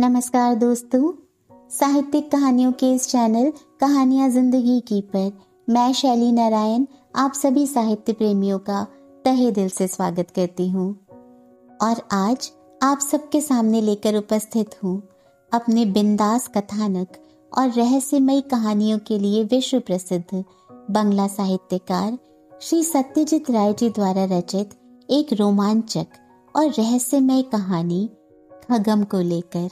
नमस्कार दोस्तों साहित्यिक कहानियों के इस चैनल कहानियां जिंदगी की पर मैं शैली नारायण आप सभी साहित्य प्रेमियों का तहे दिल से स्वागत करती हूँ और आज आप सबके सामने लेकर उपस्थित हूँ अपने बिंदास कथानक और रहस्यमयी कहानियों के लिए विश्व प्रसिद्ध बंगला साहित्यकार श्री सत्यजीत राय जी द्वारा रचित एक रोमांचक और रहस्यमय कहानी खगम को लेकर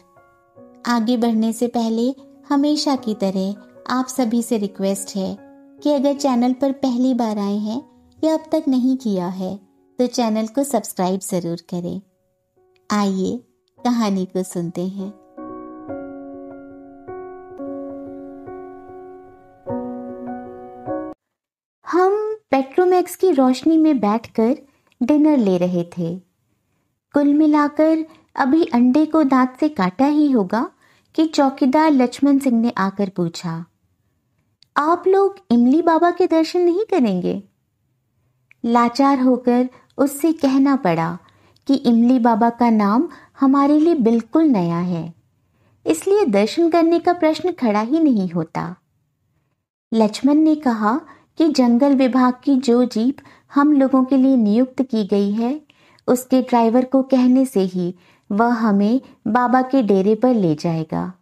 आगे बढ़ने से पहले हमेशा की तरह आप सभी से रिक्वेस्ट है कि अगर चैनल पर पहली बार आए हैं या अब तक नहीं किया है तो चैनल को सब्सक्राइब जरूर करें आइए कहानी को सुनते हैं हम पेट्रोमैक्स की रोशनी में बैठकर डिनर ले रहे थे कुल मिलाकर अभी अंडे को दांत से काटा ही होगा कि चौकीदार लक्ष्मण सिंह ने आकर पूछा आप लोग इमली बाबा के दर्शन नहीं करेंगे लाचार होकर उससे कहना पड़ा कि इमली बाबा का नाम हमारे लिए बिल्कुल नया है इसलिए दर्शन करने का प्रश्न खड़ा ही नहीं होता लक्ष्मण ने कहा कि जंगल विभाग की जो जीप हम लोगों के लिए नियुक्त की गई है उसके ड्राइवर को कहने से ही वह हमें बाबा के डेरे पर ले जाएगा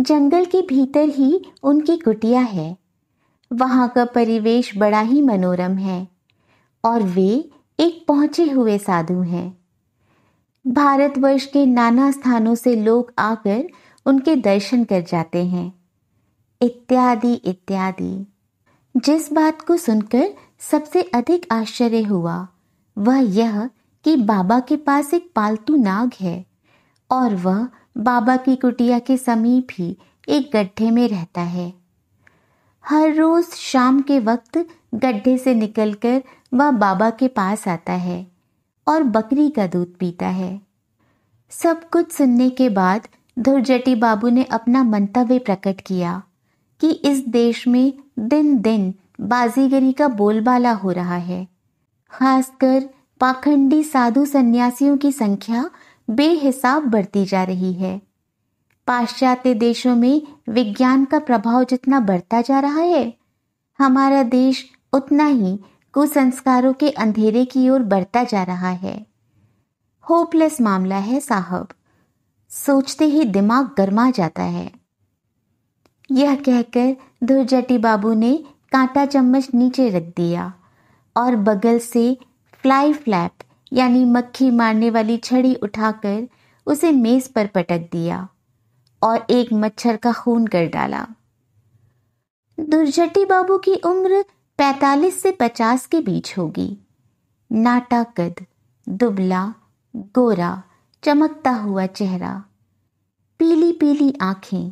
जंगल के भीतर ही उनकी कुटिया है वहाँ का परिवेश बड़ा ही मनोरम है और वे एक पहुंचे हुए साधु हैं भारतवर्ष के नाना स्थानों से लोग आकर उनके दर्शन कर जाते हैं इत्यादि इत्यादि जिस बात को सुनकर सबसे अधिक आश्चर्य हुआ वह यह कि बाबा के पास एक पालतू नाग है और वह बाबा की कुटिया के समीप ही एक गड्ढे में रहता है हर रोज शाम के वक्त गड्ढे से निकलकर वह बाबा के पास आता है और बकरी का दूध पीता है सब कुछ सुनने के बाद धुरजटी बाबू ने अपना मंतव्य प्रकट किया कि इस देश में दिन दिन बाजीगरी का बोलबाला हो रहा है खासकर पाखंडी साधु सन्यासियों की संख्या बेहिसाब बढ़ती जा रही है पाश्चात्य देशों में विज्ञान का प्रभाव जितना बढ़ता जा रहा है हमारा देश उतना ही कुसंस्कारों के अंधेरे की ओर बढ़ता जा रहा है होपलेस मामला है साहब सोचते ही दिमाग गर्मा जाता है यह कहकर धुरजटी बाबू ने कांटा चम्मच नीचे रख दिया और बगल से फ्लाई फ्लैप यानी मक्खी मारने वाली छड़ी उठाकर उसे मेज पर पटक दिया और एक मच्छर का खून कर डाला दुर्जटी बाबू की उम्र 45 से 50 के बीच होगी नाटा कद दुबला गोरा चमकता हुआ चेहरा पीली पीली आंखें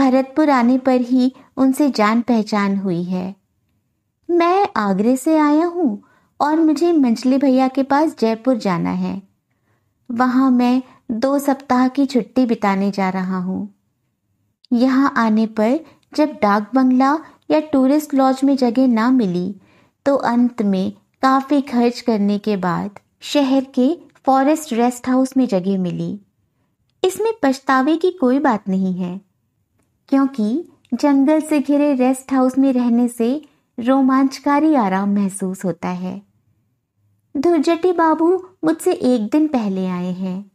भरतपुर आने पर ही उनसे जान पहचान हुई है मैं आगरे से आया हूं और मुझे मंजली भैया के पास जयपुर जाना है वहाँ मैं दो सप्ताह की छुट्टी बिताने जा रहा हूँ यहाँ आने पर जब डाक बंगला या टूरिस्ट लॉज में जगह ना मिली तो अंत में काफ़ी खर्च करने के बाद शहर के फॉरेस्ट रेस्ट हाउस में जगह मिली इसमें पछतावे की कोई बात नहीं है क्योंकि जंगल से घिरे रेस्ट हाउस में रहने से रोमांचकारी आराम महसूस होता है धुरजटी बाबू मुझसे एक दिन पहले आए हैं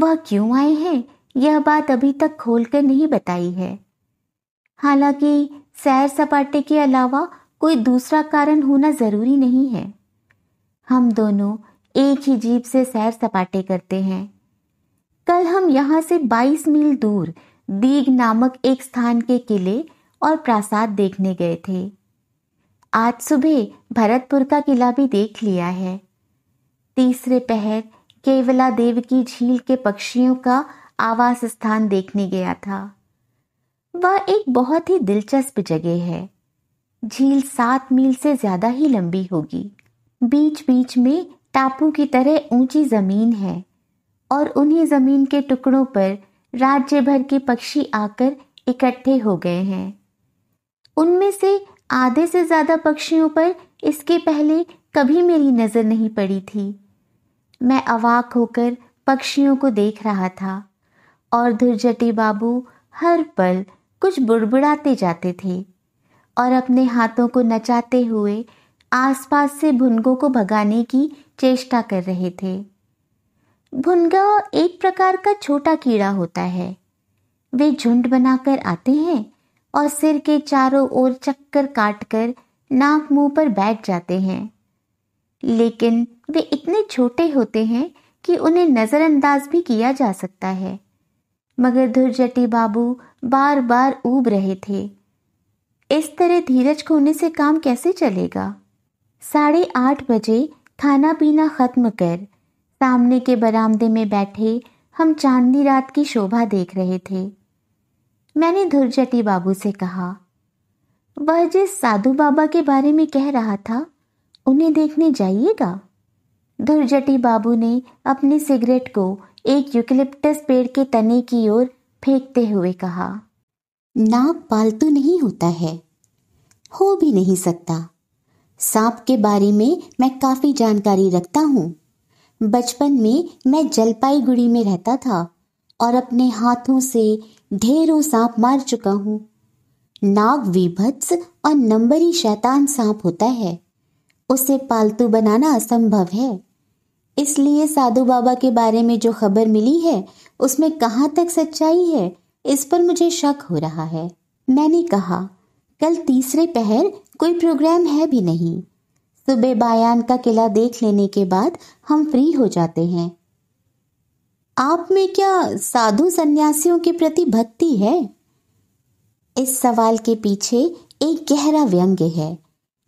वह क्यों आए हैं यह बात अभी तक खोलकर नहीं बताई है हालांकि सैर सपाटे के अलावा कोई दूसरा कारण होना ज़रूरी नहीं है हम दोनों एक ही जीप से सैर सपाटे करते हैं कल हम यहाँ से 22 मील दूर दीग नामक एक स्थान के किले और प्रासाद देखने गए थे आज सुबह भरतपुर का किला भी देख लिया है तीसरे पहर केवला देव की झील के पक्षियों का आवास स्थान देखने गया था वह एक बहुत ही दिलचस्प जगह है झील सात मील से ज्यादा ही लंबी होगी बीच बीच में टापू की तरह ऊंची जमीन है और उन्हीं जमीन के टुकड़ों पर राज्य भर के पक्षी आकर इकट्ठे हो गए हैं उनमें से आधे से ज़्यादा पक्षियों पर इसके पहले कभी मेरी नज़र नहीं पड़ी थी मैं अवाक होकर पक्षियों को देख रहा था और धुरजटी बाबू हर पल कुछ बुड़बुड़ाते जाते थे और अपने हाथों को नचाते हुए आसपास से भुनगों को भगाने की चेष्टा कर रहे थे भुनगा एक प्रकार का छोटा कीड़ा होता है वे झुंड बनाकर आते हैं और सिर के चारों ओर चक्कर काटकर नाक मुंह पर बैठ जाते हैं लेकिन वे इतने छोटे होते हैं कि उन्हें नज़रअंदाज भी किया जा सकता है मगर धुरजटी बाबू बार बार ऊब रहे थे इस तरह धीरज खोने से काम कैसे चलेगा साढ़े आठ बजे खाना पीना खत्म कर सामने के बरामदे में बैठे हम चांदनी रात की शोभा देख रहे थे मैंने धुरजटी बाबू से कहा वह जिस साधु बाबा के बारे में कह रहा था उन्हें देखने जाइएगा धुरजटी बाबू ने अपनी सिगरेट को एक यूकलिप्टस पेड़ के तने की ओर फेंकते हुए कहा नाग पालतू नहीं होता है हो भी नहीं सकता सांप के बारे में मैं काफ़ी जानकारी रखता हूँ बचपन में मैं जलपाईगुड़ी में रहता था और अपने हाथों से ढेरों सांप मार चुका हूं नाग विभत्स और नंबरी शैतान सांप होता है उसे पालतू बनाना असंभव है इसलिए साधु बाबा के बारे में जो खबर मिली है उसमें कहाँ तक सच्चाई है इस पर मुझे शक हो रहा है मैंने कहा कल तीसरे पहर कोई प्रोग्राम है भी नहीं सुबह बायान का किला देख लेने के बाद हम फ्री हो जाते हैं आप में क्या साधु संन्यासियों के प्रति भक्ति है इस सवाल के पीछे एक गहरा व्यंग्य है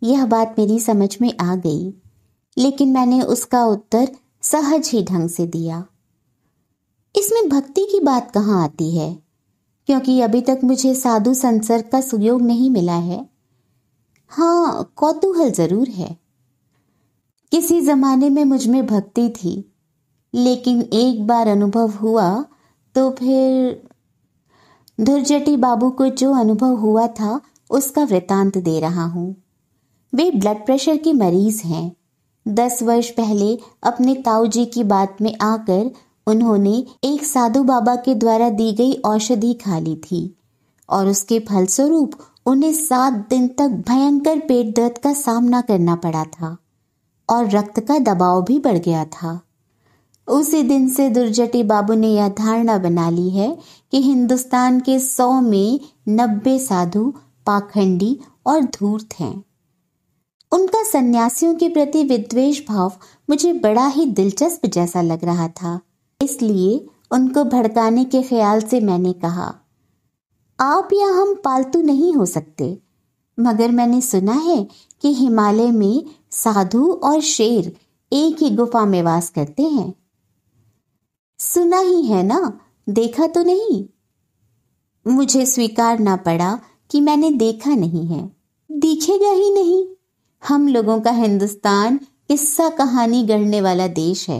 यह बात मेरी समझ में आ गई लेकिन मैंने उसका उत्तर सहज ही ढंग से दिया इसमें भक्ति की बात कहाँ आती है क्योंकि अभी तक मुझे साधु संसर्ग का सुयोग नहीं मिला है हाँ कौतूहल जरूर है किसी जमाने में मुझमें भक्ति थी लेकिन एक बार अनुभव हुआ तो फिर धुरजटी बाबू को जो अनुभव हुआ था उसका वृतांत दे रहा हूँ वे ब्लड प्रेशर के मरीज हैं दस वर्ष पहले अपने ताऊ जी की बात में आकर उन्होंने एक साधु बाबा के द्वारा दी गई औषधि खा ली थी और उसके फलस्वरूप उन्हें सात दिन तक भयंकर पेट दर्द का सामना करना पड़ा था और रक्त का दबाव भी बढ़ गया था उसी दिन से दुर्जटी बाबू ने यह धारणा बना ली है कि हिंदुस्तान के सौ में नब्बे साधु पाखंडी और धूर्त हैं उनका सन्यासियों के प्रति विद्वेश भाव मुझे बड़ा ही दिलचस्प जैसा लग रहा था इसलिए उनको भड़काने के ख्याल से मैंने कहा आप या हम पालतू नहीं हो सकते मगर मैंने सुना है कि हिमालय में साधु और शेर एक ही गुफा में वास करते हैं सुना ही है ना देखा तो नहीं मुझे स्वीकारना पड़ा कि मैंने देखा नहीं है दिखेगा ही नहीं हम लोगों का हिंदुस्तान किस्सा कहानी गढ़ने वाला देश है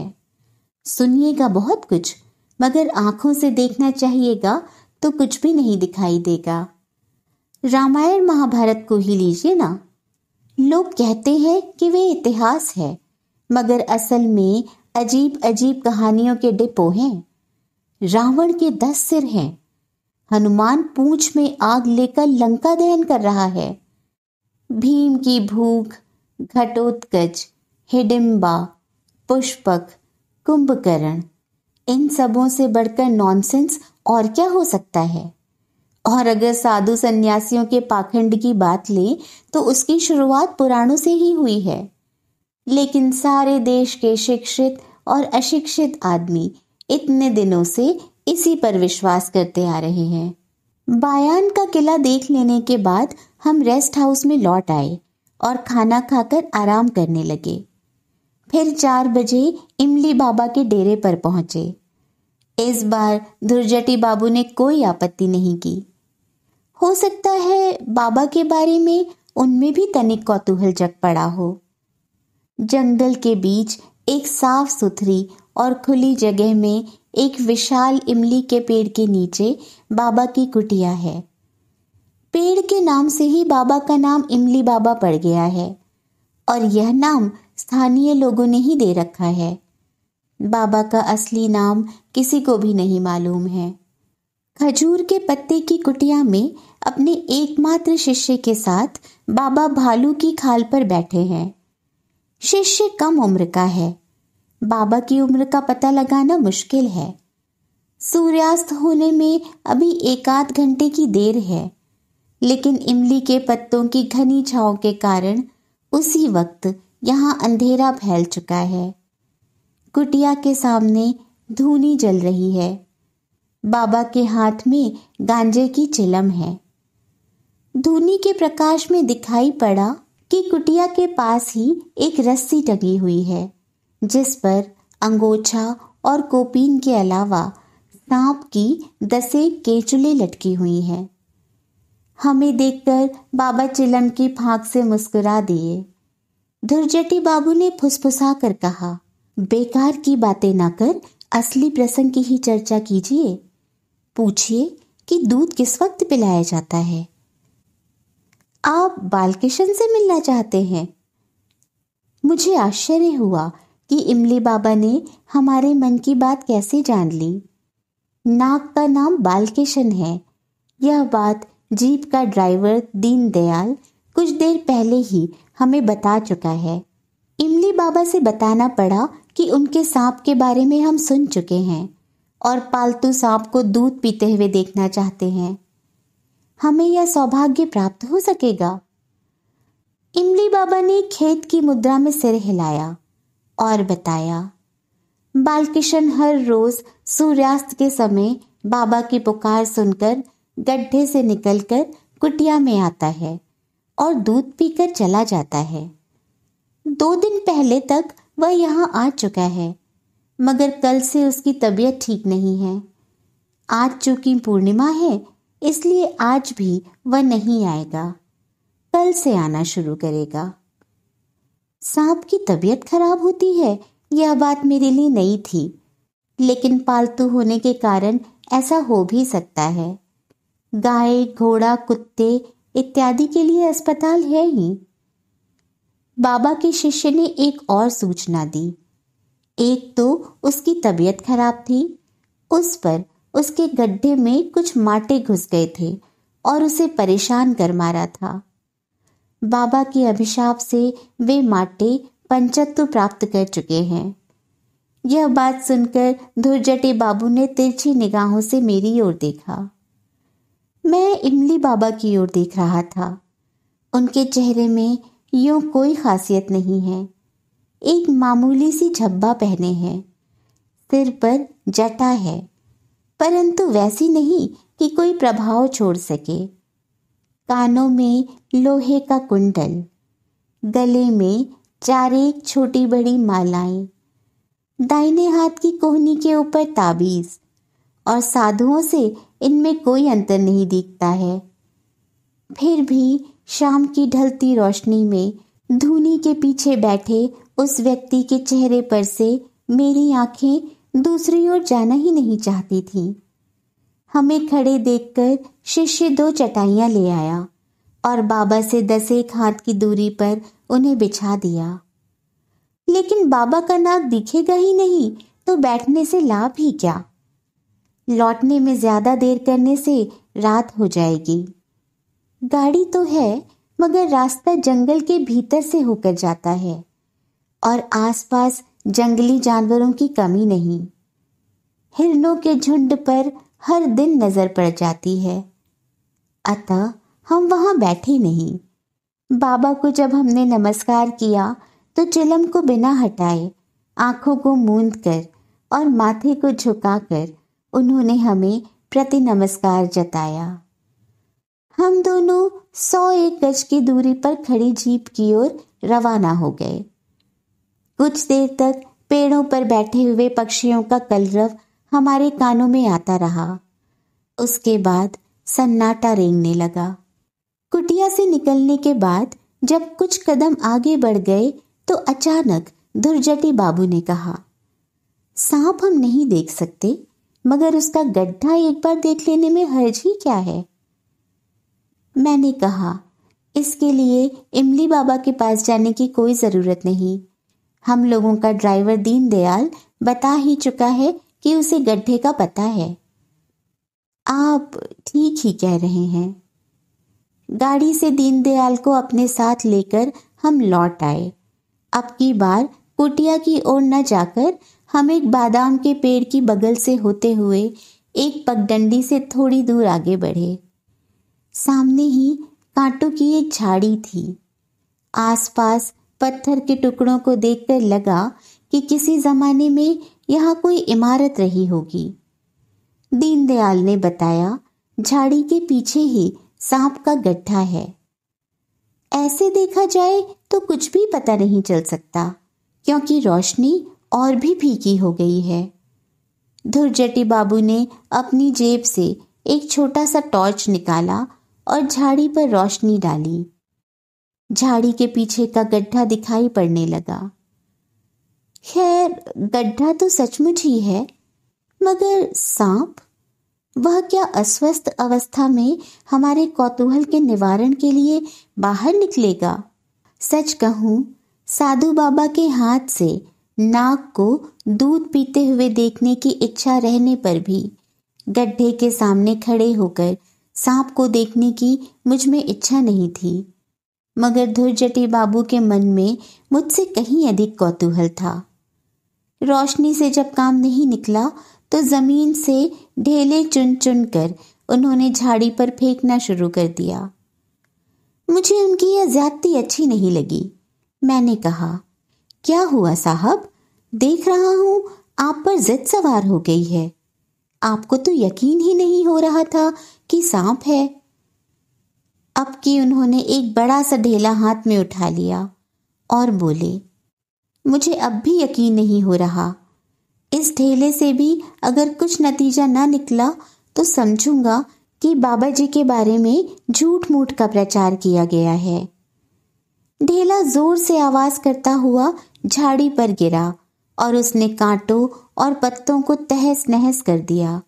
सुनिएगा बहुत कुछ मगर आंखों से देखना चाहिएगा तो कुछ भी नहीं दिखाई देगा रामायण महाभारत को ही लीजिए ना लोग कहते हैं कि वे इतिहास है मगर असल में अजीब अजीब कहानियों के डिपो हैं रावण के दस सिर हैं हनुमान पूंछ में आग लेकर लंका दहन कर रहा है भीम की भूख घटोत्कच हिडिम्बा पुष्पक कुंभकर्ण इन सबों से बढ़कर नॉनसेंस और क्या हो सकता है और अगर साधु संन्यासियों के पाखंड की बात लें तो उसकी शुरुआत पुराणों से ही हुई है लेकिन सारे देश के शिक्षित और अशिक्षित आदमी इतने दिनों से इसी पर विश्वास करते आ रहे हैं बायान का किला देख लेने के बाद हम रेस्ट हाउस में लौट आए और खाना खाकर आराम करने लगे फिर चार बजे इमली बाबा के डेरे पर पहुंचे इस बार धुरजटी बाबू ने कोई आपत्ति नहीं की हो सकता है बाबा के बारे में उनमें भी तनिक कौतूहल जग पड़ा हो जंगल के बीच एक साफ सुथरी और खुली जगह में एक विशाल इमली के पेड़ के नीचे बाबा की कुटिया है पेड़ के नाम से ही बाबा का नाम इमली बाबा पड़ गया है और यह नाम स्थानीय लोगों ने ही दे रखा है बाबा का असली नाम किसी को भी नहीं मालूम है खजूर के पत्ते की कुटिया में अपने एकमात्र शिष्य के साथ बाबा भालू की खाल पर बैठे हैं शिष्य कम उम्र का है बाबा की उम्र का पता लगाना मुश्किल है सूर्यास्त होने में अभी एक आध घंटे की देर है लेकिन इमली के पत्तों की घनी छाव के कारण उसी वक्त यहाँ अंधेरा फैल चुका है कुटिया के सामने धूनी जल रही है बाबा के हाथ में गांजे की चिलम है धूनी के प्रकाश में दिखाई पड़ा कि कुटिया के पास ही एक रस्सी टंगी हुई है जिस पर अंगोछा और कोपीन के अलावा सांप की दसे केचुले लटकी हुई हैं हमें देखकर बाबा चिलम की फांक से मुस्कुरा दिए धुरजटी बाबू ने फुसफुसा कर कहा बेकार की बातें ना कर असली प्रसंग की ही चर्चा कीजिए पूछिए कि दूध किस वक्त पिलाया जाता है आप बालकिशन से मिलना चाहते हैं मुझे आश्चर्य हुआ कि इमली बाबा ने हमारे मन की बात कैसे जान ली नाग का नाम बालकिशन है यह बात जीप का ड्राइवर दीन दयाल कुछ देर पहले ही हमें बता चुका है इमली बाबा से बताना पड़ा कि उनके सांप के बारे में हम सुन चुके हैं और पालतू सांप को दूध पीते हुए देखना चाहते हैं हमें यह सौभाग्य प्राप्त हो सकेगा इमली बाबा ने खेत की मुद्रा में सिर हिलाया और बताया बालकिशन हर रोज सूर्यास्त के समय बाबा की पुकार सुनकर गड्ढे से निकलकर कुटिया में आता है और दूध पीकर चला जाता है दो दिन पहले तक वह यहाँ आ चुका है मगर कल से उसकी तबीयत ठीक नहीं है आज चूंकि पूर्णिमा है इसलिए आज भी वह नहीं आएगा कल से आना शुरू करेगा सांप की तबीयत खराब होती है यह बात मेरे लिए नई थी लेकिन पालतू होने के कारण ऐसा हो भी सकता है गाय घोड़ा कुत्ते इत्यादि के लिए अस्पताल है ही बाबा के शिष्य ने एक और सूचना दी एक तो उसकी तबीयत खराब थी उस पर उसके गड्ढे में कुछ माटे घुस गए थे और उसे परेशान कर मारा था बाबा के अभिशाप से वे माटे पंचत्व प्राप्त कर चुके हैं यह बात सुनकर धुरजटे बाबू ने तिरछी निगाहों से मेरी ओर देखा मैं इमली बाबा की ओर देख रहा था उनके चेहरे में यूं कोई खासियत नहीं है एक मामूली सी झब्बा पहने हैं सिर पर जटा है परंतु वैसी नहीं कि कोई प्रभाव छोड़ सके कानों में लोहे का कुंडल गले में चार एक छोटी बड़ी मालाएं दाहिने हाथ की कोहनी के ऊपर ताबीज और साधुओं से इनमें कोई अंतर नहीं दिखता है फिर भी शाम की ढलती रोशनी में धूनी के पीछे बैठे उस व्यक्ति के चेहरे पर से मेरी आंखें दूसरी ओर जाना ही नहीं चाहती थी हमें खड़े देखकर शिष्य दो चटाइयाँ ले आया और बाबा से दस एक हाथ की दूरी पर उन्हें बिछा दिया लेकिन बाबा का नाक दिखेगा ही नहीं तो बैठने से लाभ ही क्या लौटने में ज्यादा देर करने से रात हो जाएगी गाड़ी तो है मगर रास्ता जंगल के भीतर से होकर जाता है और आसपास जंगली जानवरों की कमी नहीं हिरणों के झुंड पर हर दिन नजर पड़ जाती है अतः हम वहां बैठे नहीं बाबा को जब हमने नमस्कार किया तो चिलम को बिना हटाए आंखों को मूंद कर और माथे को झुकाकर उन्होंने हमें प्रति नमस्कार जताया हम दोनों सौ एक गज की दूरी पर खड़ी जीप की ओर रवाना हो गए कुछ देर तक पेड़ों पर बैठे हुए पक्षियों का कलरव हमारे कानों में आता रहा उसके बाद सन्नाटा रेंगने लगा कुटिया से निकलने के बाद जब कुछ कदम आगे बढ़ गए तो अचानक दुर्जटी बाबू ने कहा सांप हम नहीं देख सकते मगर उसका गड्ढा एक बार देख लेने में हर्ज ही क्या है मैंने कहा इसके लिए इमली बाबा के पास जाने की कोई ज़रूरत नहीं हम लोगों का ड्राइवर दीन दयाल बता ही चुका है कि उसे गड्ढे का पता है आप ठीक ही कह रहे हैं गाड़ी से दीनदयाल को अपने साथ लेकर हम लौट आए अब की बार कुटिया की ओर न जाकर हम एक बादाम के पेड़ की बगल से होते हुए एक पगडंडी से थोड़ी दूर आगे बढ़े सामने ही कांटों की एक झाड़ी थी आसपास पत्थर के टुकड़ों को देखकर लगा कि किसी जमाने में यहाँ कोई इमारत रही होगी दीनदयाल ने बताया झाड़ी के पीछे ही सांप का गड्ढा है ऐसे देखा जाए तो कुछ भी पता नहीं चल सकता क्योंकि रोशनी और भी फीकी हो गई है धुरजटी बाबू ने अपनी जेब से एक छोटा सा टॉर्च निकाला और झाड़ी पर रोशनी डाली झाड़ी के पीछे का गड्ढा दिखाई पड़ने लगा खैर गड्ढा तो सचमुच ही है मगर सांप वह क्या अस्वस्थ अवस्था में हमारे कौतूहल के निवारण के लिए बाहर निकलेगा सच कहूं साधु बाबा के हाथ से नाक को दूध पीते हुए देखने की इच्छा रहने पर भी गड्ढे के सामने खड़े होकर सांप को देखने की मुझ में इच्छा नहीं थी मगर धुरजटी बाबू के मन में मुझसे कहीं अधिक कौतूहल था रोशनी से जब काम नहीं निकला तो जमीन से ढेले चुन चुन कर उन्होंने झाड़ी पर फेंकना शुरू कर दिया मुझे उनकी यह ज्यादती अच्छी नहीं लगी मैंने कहा क्या हुआ साहब देख रहा हूं आप पर जिद सवार हो गई है आपको तो यकीन ही नहीं हो रहा था कि सांप है अब कि उन्होंने एक बड़ा सा ढेला हाथ में उठा लिया और बोले मुझे अब भी यकीन नहीं हो रहा इस ढेले से भी अगर कुछ नतीजा ना निकला तो समझूंगा कि बाबा जी के बारे में झूठ मूठ का प्रचार किया गया है ढेला जोर से आवाज करता हुआ झाड़ी पर गिरा और उसने कांटों और पत्तों को तहस नहस कर दिया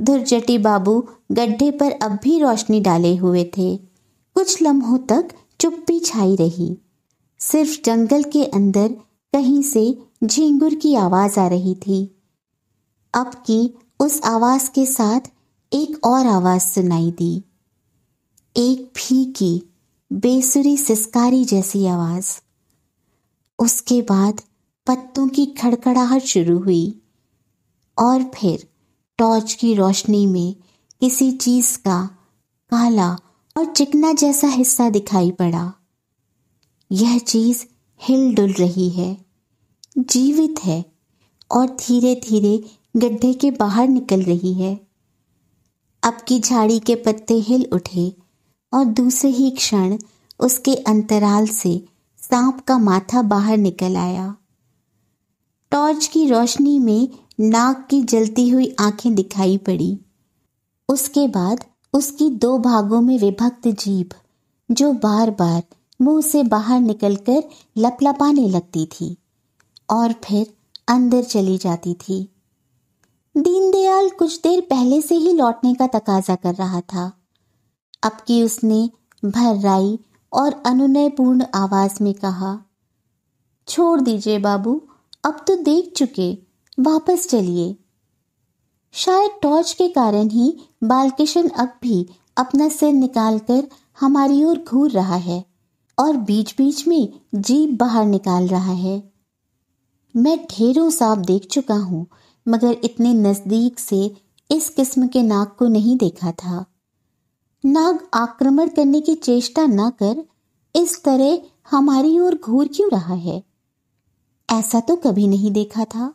धुरजटी बाबू गड्ढे पर अब भी रोशनी डाले हुए थे कुछ लम्हों तक चुप्पी छाई रही सिर्फ जंगल के अंदर कहीं से झिंगुर की आवाज आ रही थी अब की उस आवाज के साथ एक और आवाज सुनाई दी एक की बेसुरी सिस्कारी जैसी आवाज उसके बाद पत्तों की खड़खड़ाहट शुरू हुई और फिर टॉर्च की रोशनी में किसी चीज का काला और चिकना जैसा हिस्सा दिखाई पड़ा यह चीज हिल डुल रही है जीवित है और धीरे धीरे गड्ढे के बाहर निकल रही है अब की झाड़ी के पत्ते हिल उठे और दूसरे ही क्षण उसके अंतराल से सांप का माथा बाहर निकल आया टॉर्च की रोशनी में नाक की जलती हुई आंखें दिखाई पड़ी उसके बाद उसकी दो भागों में विभक्त जीभ जो बार बार मुंह से बाहर निकलकर लपलपाने लगती थी और फिर अंदर चली जाती थी दीनदयाल कुछ देर पहले से ही लौटने का तकाजा कर रहा था अब कि उसने भर्राई और अनुनयपूर्ण आवाज में कहा छोड़ दीजिए बाबू अब तो देख चुके वापस चलिए शायद टॉर्च के कारण ही बालकिशन अब भी अपना सिर निकालकर हमारी ओर घूर रहा है और बीच बीच में जीप बाहर निकाल रहा है मैं ढेरों सांप देख चुका हूं मगर इतने नज़दीक से इस किस्म के नाग को नहीं देखा था नाग आक्रमण करने की चेष्टा ना कर इस तरह हमारी ओर घूर क्यों रहा है ऐसा तो कभी नहीं देखा था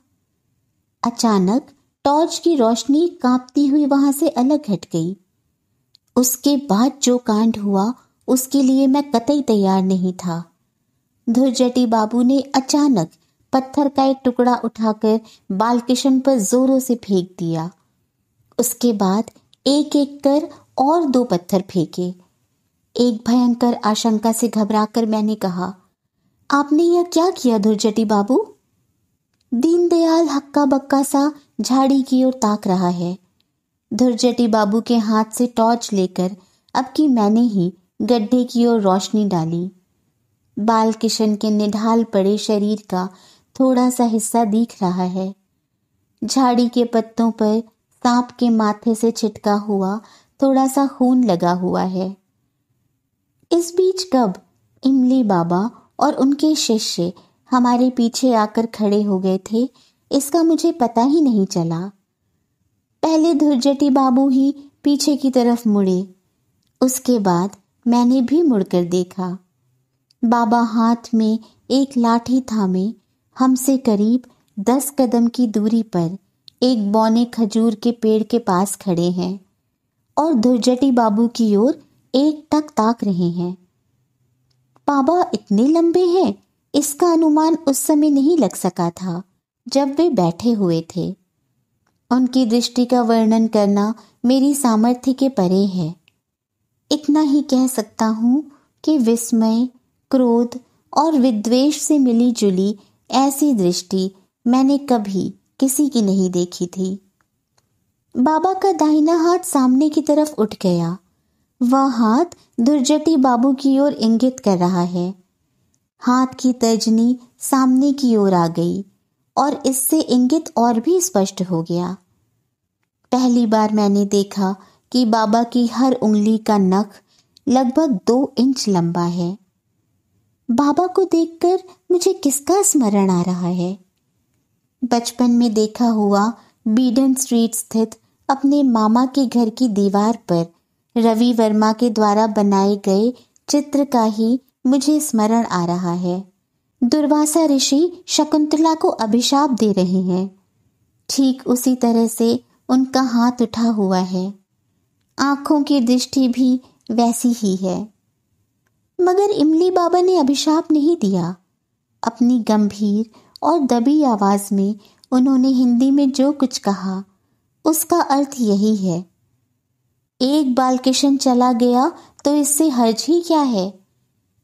अचानक टॉर्च की रोशनी कांपती हुई वहां से अलग हट गई उसके बाद जो कांड हुआ उसके लिए मैं कतई तैयार नहीं था धुरजटी बाबू ने अचानक पत्थर का एक टुकड़ा उठाकर बालकिशन पर जोरों से फेंक दिया उसके बाद एक एक कर और दो पत्थर फेंके एक भयंकर आशंका से घबराकर मैंने कहा आपने यह क्या किया धुरजटी बाबू दीनदयाल हक्का बक्का सा झाड़ी की ओर ताक रहा है धुरजटी बाबू के हाथ से टॉर्च लेकर अब की मैंने ही गड्ढे की ओर रोशनी डाली बाल किशन के निढाल पड़े शरीर का थोड़ा सा हिस्सा दिख रहा है झाड़ी के पत्तों पर सांप के माथे से छिटका हुआ थोड़ा सा खून लगा हुआ है इस बीच कब इमली बाबा और उनके शिष्य हमारे पीछे आकर खड़े हो गए थे इसका मुझे पता ही नहीं चला पहले धुरजटी बाबू ही पीछे की तरफ मुड़े उसके बाद मैंने भी मुड़कर देखा बाबा हाथ में एक लाठी थामे हमसे करीब दस कदम की दूरी पर एक बौने खजूर के पेड़ के पास खड़े हैं और धुरजटी बाबू की ओर एक टक ताक रहे हैं बाबा इतने लंबे हैं इसका अनुमान उस समय नहीं लग सका था जब वे बैठे हुए थे उनकी दृष्टि का वर्णन करना मेरी सामर्थ्य के परे है इतना ही कह सकता हूँ कि विस्मय क्रोध और विद्वेश से मिली जुली ऐसी दृष्टि मैंने कभी किसी की नहीं देखी थी बाबा का दाहिना हाथ सामने की तरफ उठ गया वह हाथ दुर्जटी बाबू की ओर इंगित कर रहा है हाथ की तर्जनी सामने की ओर आ गई और इससे इंगित और भी स्पष्ट हो गया पहली बार मैंने देखा कि बाबा की हर उंगली का नख लगभग दो इंच लंबा है बाबा को देखकर मुझे किसका स्मरण आ रहा है बचपन में देखा हुआ बीडन स्ट्रीट स्थित अपने मामा के घर की दीवार पर रवि वर्मा के द्वारा बनाए गए चित्र का ही मुझे स्मरण आ रहा है दुर्वासा ऋषि शकुंतला को अभिशाप दे रहे हैं ठीक उसी तरह से उनका हाथ उठा हुआ है आंखों की दृष्टि भी वैसी ही है मगर इमली बाबा ने अभिशाप नहीं दिया अपनी गंभीर और दबी आवाज में उन्होंने हिंदी में जो कुछ कहा उसका अर्थ यही है एक बालकिशन चला गया तो इससे हर्ज ही क्या है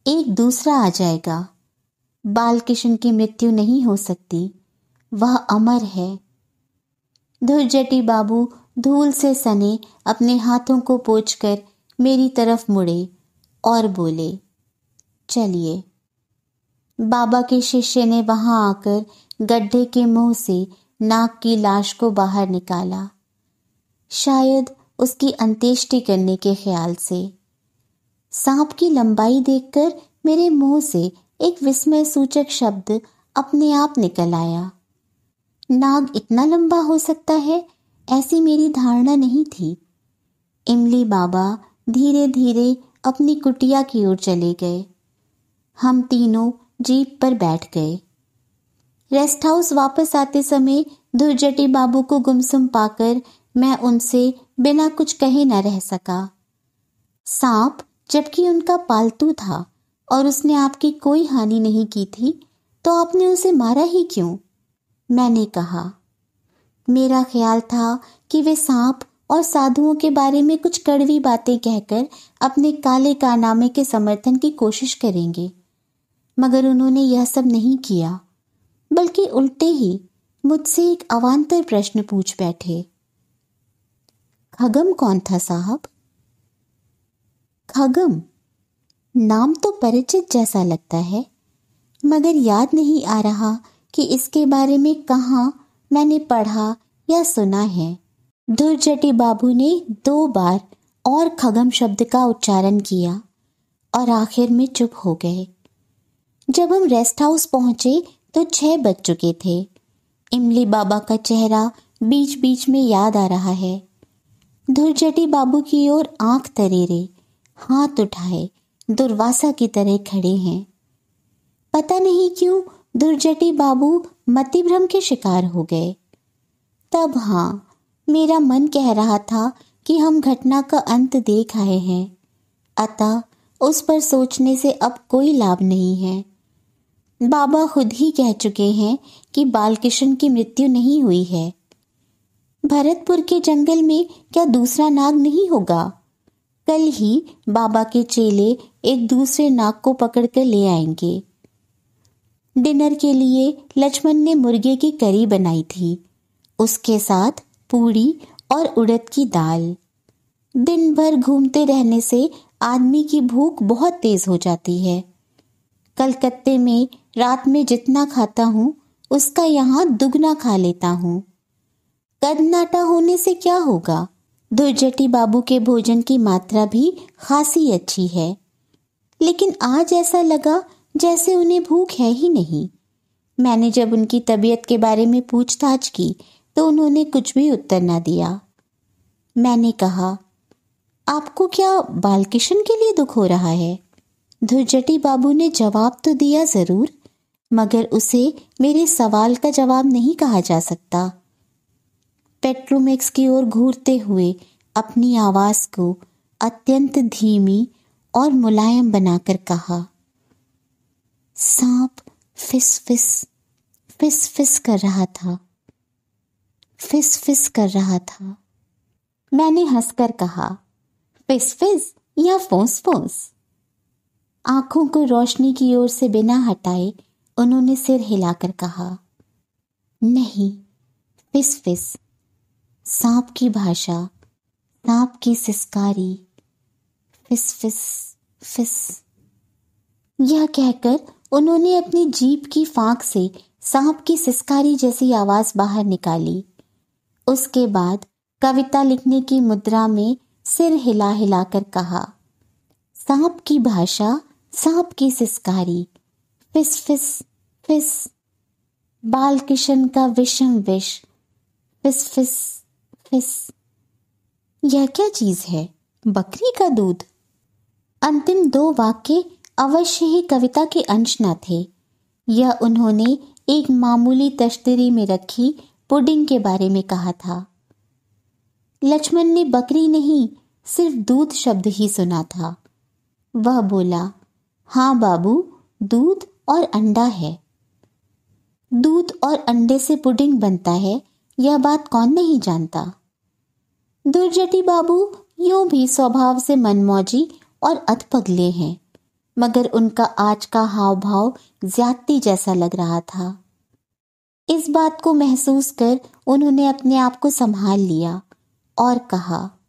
एक दूसरा आ जाएगा बालकिशन की मृत्यु नहीं हो सकती वह अमर है धुरजटी बाबू धूल से सने अपने हाथों को पोंछकर मेरी तरफ मुड़े और बोले चलिए बाबा के शिष्य ने वहां आकर गड्ढे के मुंह से नाक की लाश को बाहर निकाला शायद उसकी अंत्येष्टि करने के ख्याल से सांप की लंबाई देखकर मेरे मुंह से एक विस्मय सूचक शब्द अपने आप निकल आया नाग इतना लंबा हो सकता है ऐसी मेरी धारणा नहीं थी इमली बाबा धीरे धीरे अपनी कुटिया की ओर चले गए हम तीनों जीप पर बैठ गए रेस्ट हाउस वापस आते समय दुर्जटी बाबू को गुमसुम पाकर मैं उनसे बिना कुछ कहे न रह सका सांप जबकि उनका पालतू था और उसने आपकी कोई हानि नहीं की थी तो आपने उसे मारा ही क्यों मैंने कहा मेरा ख्याल था कि वे सांप और साधुओं के बारे में कुछ कड़वी बातें कहकर अपने काले कारनामे के समर्थन की कोशिश करेंगे मगर उन्होंने यह सब नहीं किया बल्कि उल्टे ही मुझसे एक अवान्तर प्रश्न पूछ बैठे खगम कौन था साहब खगम नाम तो परिचित जैसा लगता है मगर याद नहीं आ रहा कि इसके बारे में कहाँ मैंने पढ़ा या सुना है धुरजटी बाबू ने दो बार और खगम शब्द का उच्चारण किया और आखिर में चुप हो गए जब हम रेस्ट हाउस पहुंचे तो छह बज चुके थे इमली बाबा का चेहरा बीच बीच में याद आ रहा है धुरजटी बाबू की ओर आंख तरेरे हाथ उठाए दुर्वासा की तरह खड़े हैं पता नहीं क्यों दुर्जटी बाबू मतिभ्रम के शिकार हो गए तब हाँ मेरा मन कह रहा था कि हम घटना का अंत देख आए हैं अतः उस पर सोचने से अब कोई लाभ नहीं है बाबा खुद ही कह चुके हैं कि बालकिशन की मृत्यु नहीं हुई है भरतपुर के जंगल में क्या दूसरा नाग नहीं होगा कल ही बाबा के चेले एक दूसरे नाक को पकड़कर ले आएंगे डिनर के लिए लक्ष्मण ने मुर्गे की करी बनाई थी उसके साथ पूड़ी और उड़द की दाल दिन भर घूमते रहने से आदमी की भूख बहुत तेज हो जाती है कलकत्ते में रात में जितना खाता हूँ उसका यहाँ दुगना खा लेता हूँ कदनाटा होने से क्या होगा दुर्जटी बाबू के भोजन की मात्रा भी खासी अच्छी है लेकिन आज ऐसा लगा जैसे उन्हें भूख है ही नहीं मैंने जब उनकी तबीयत के बारे में पूछताछ की तो उन्होंने कुछ भी उत्तर ना दिया मैंने कहा आपको क्या बालकिशन के लिए दुख हो रहा है धुरजटी बाबू ने जवाब तो दिया जरूर मगर उसे मेरे सवाल का जवाब नहीं कहा जा सकता पेट्रोमैक्स की ओर घूरते हुए अपनी आवाज को अत्यंत धीमी और मुलायम बनाकर कहा सांप फिस फिस फिस फिस कर रहा था फिस फिस कर रहा था मैंने हंसकर कहा फिस फिस या फोस फोस आंखों को रोशनी की ओर से बिना हटाए उन्होंने सिर हिलाकर कहा नहीं फिस फिस सांप की भाषा सांप की सिस्कारी फिस फिस फिस यह कहकर उन्होंने अपनी जीप की फांक से सांप की सिस्कारी जैसी आवाज बाहर निकाली उसके बाद कविता लिखने की मुद्रा में सिर हिला हिलाकर कहा सांप की भाषा सांप की सिस्कारी फिस फिस फिस बालकिशन का विषम विष फिस फिस हाफिज यह क्या चीज है बकरी का दूध अंतिम दो वाक्य अवश्य ही कविता के अंश न थे यह उन्होंने एक मामूली तश्तरी में रखी पुडिंग के बारे में कहा था लक्ष्मण ने बकरी नहीं सिर्फ दूध शब्द ही सुना था वह बोला हाँ बाबू दूध और अंडा है दूध और अंडे से पुडिंग बनता है यह बात कौन नहीं जानता दुर्जटी बाबू यूं भी स्वभाव से मनमौजी और अधपगले हैं मगर उनका आज का हाव भाव ज्यादती जैसा लग रहा था इस बात को महसूस कर उन्होंने अपने आप को संभाल लिया और कहा